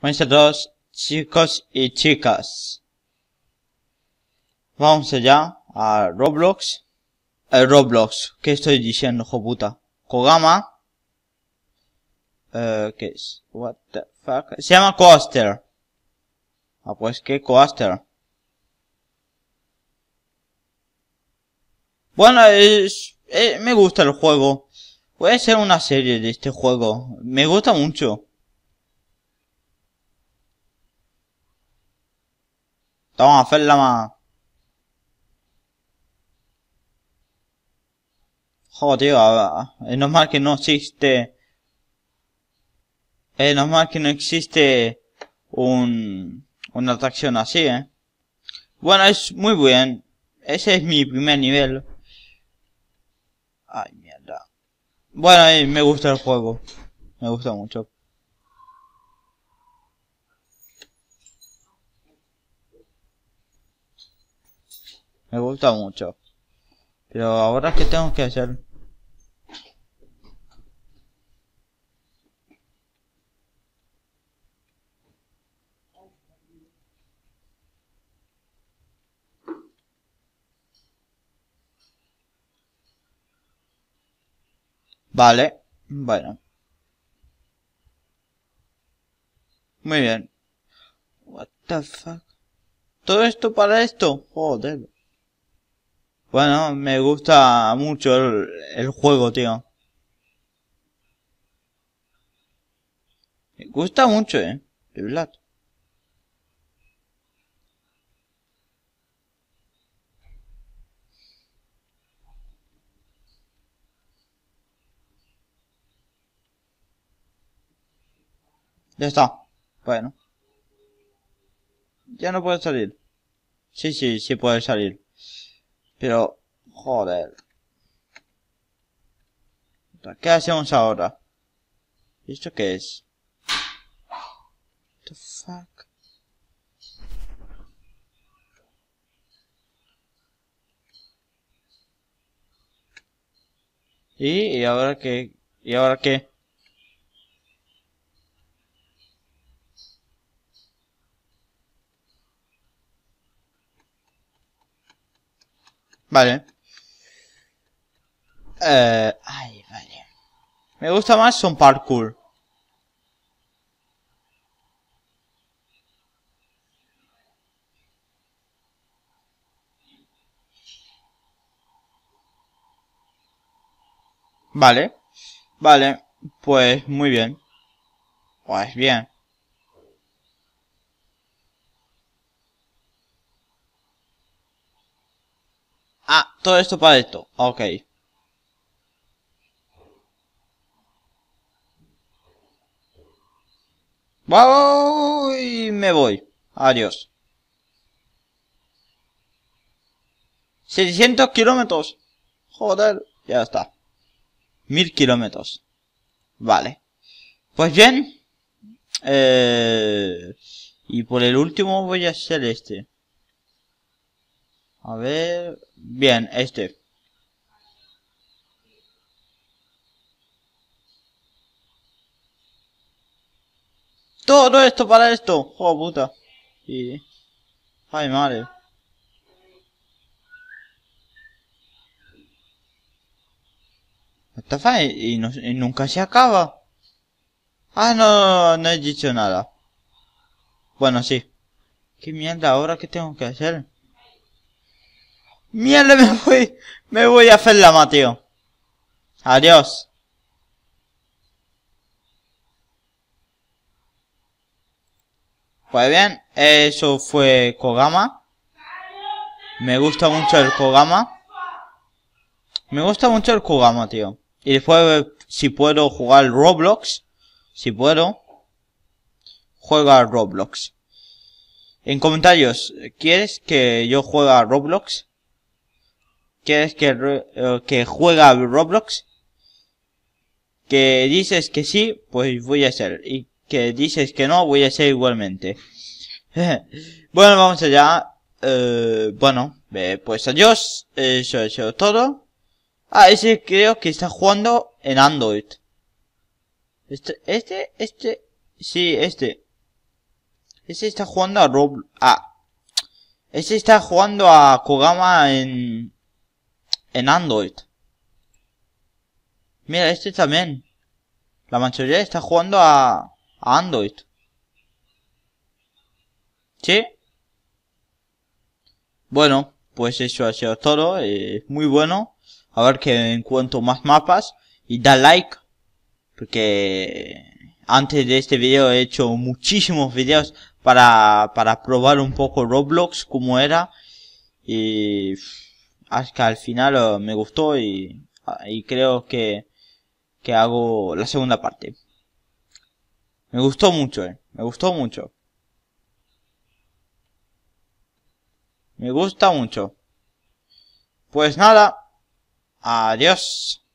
Buenas todos, chicos y chicas. Vamos allá a Roblox. Eh, Roblox, ¿qué estoy diciendo, joputa? Kogama. Eh, ¿Qué es? What the fuck? Se llama Coaster. Ah, pues qué Coaster. Bueno, es, eh, me gusta el juego. Puede ser una serie de este juego. Me gusta mucho. Toma, más Joder, tío, es normal que no existe... Es normal que no existe un, una atracción así, ¿eh? Bueno, es muy bien. Ese es mi primer nivel. Ay, mierda. Bueno, eh, me gusta el juego. Me gusta mucho. Me gusta mucho. Pero ahora que tengo que hacer. Vale, bueno. Muy bien. What the fuck? ¿Todo esto para esto? Joder. Bueno, me gusta mucho el, juego, tío. Me gusta mucho, eh. De verdad. Ya está. Bueno. Ya no puede salir. Sí, sí, sí puede salir. Pero, joder. ¿Qué hacemos ahora? ¿Esto qué es? the fuck? ¿Y, y ahora qué? ¿Y ahora qué? Vale. Eh, ay, vale. Me gusta más son parkour. Vale. Vale. Pues muy bien. Pues bien. esto para esto. Ok. me voy. Adiós. 600 kilómetros. Joder, ya está. 1000 kilómetros. Vale. Pues bien. Eh, y por el último voy a hacer este. A ver, bien, este. Todo esto para esto, joder puta. Y Ay madre. Estafa y, no, nunca se acaba. Ah, no, no he dicho nada. Bueno, sí. ¿Qué mierda ahora que tengo que hacer? Mierda, me voy. Me voy a hacer la Mateo. Adiós. Pues bien, eso fue Kogama. Me gusta mucho el Kogama. Me gusta mucho el Kogama, tío. Y después, si puedo jugar Roblox, si puedo, juega Roblox. En comentarios, ¿quieres que yo juegue a Roblox? que es que, eh, que juega Roblox, que dices que sí, pues voy a hacer, y que dices que no, voy a hacer igualmente. bueno, vamos allá. Eh, bueno, pues adiós. Eso eso, todo. Ah, ese creo que está jugando en Android. Este, este, este, sí, este. Ese está jugando a Roblox Ah. Ese está jugando a Kogama en en Android. Mira, este también. La mayoría está jugando a, Android. ¿Sí? Bueno, pues eso ha sido todo. Eh, es muy bueno. A ver que encuentro más mapas. Y da like. Porque antes de este video he hecho muchísimos videos para, para probar un poco Roblox como era. Y hasta al final oh, me gustó y, creo que, que hago la segunda parte. Me gustó mucho, eh. Me gustó mucho. Me gusta mucho. Pues nada. Adiós.